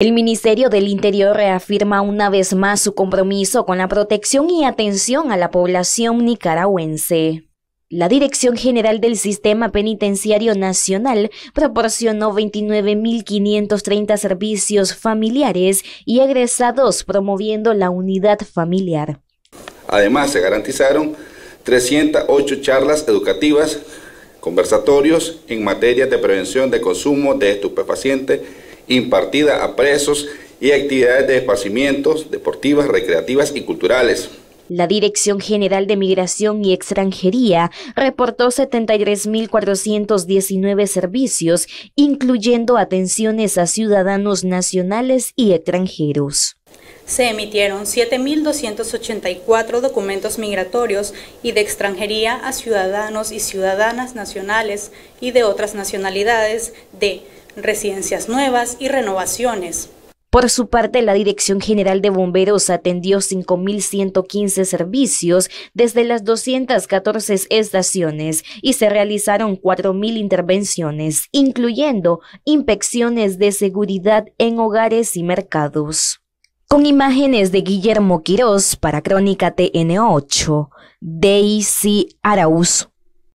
El Ministerio del Interior reafirma una vez más su compromiso con la protección y atención a la población nicaragüense. La Dirección General del Sistema Penitenciario Nacional proporcionó 29.530 servicios familiares y egresados promoviendo la unidad familiar. Además, se garantizaron 308 charlas educativas, conversatorios en materia de prevención de consumo de estupefacientes impartida a presos y actividades de esparcimientos deportivas, recreativas y culturales. La Dirección General de Migración y Extranjería reportó 73.419 servicios, incluyendo atenciones a ciudadanos nacionales y extranjeros. Se emitieron 7.284 documentos migratorios y de extranjería a ciudadanos y ciudadanas nacionales y de otras nacionalidades de residencias nuevas y renovaciones. Por su parte, la Dirección General de Bomberos atendió 5.115 servicios desde las 214 estaciones y se realizaron 4.000 intervenciones, incluyendo inspecciones de seguridad en hogares y mercados. Con imágenes de Guillermo Quirós para Crónica TN8, Daisy Arauz.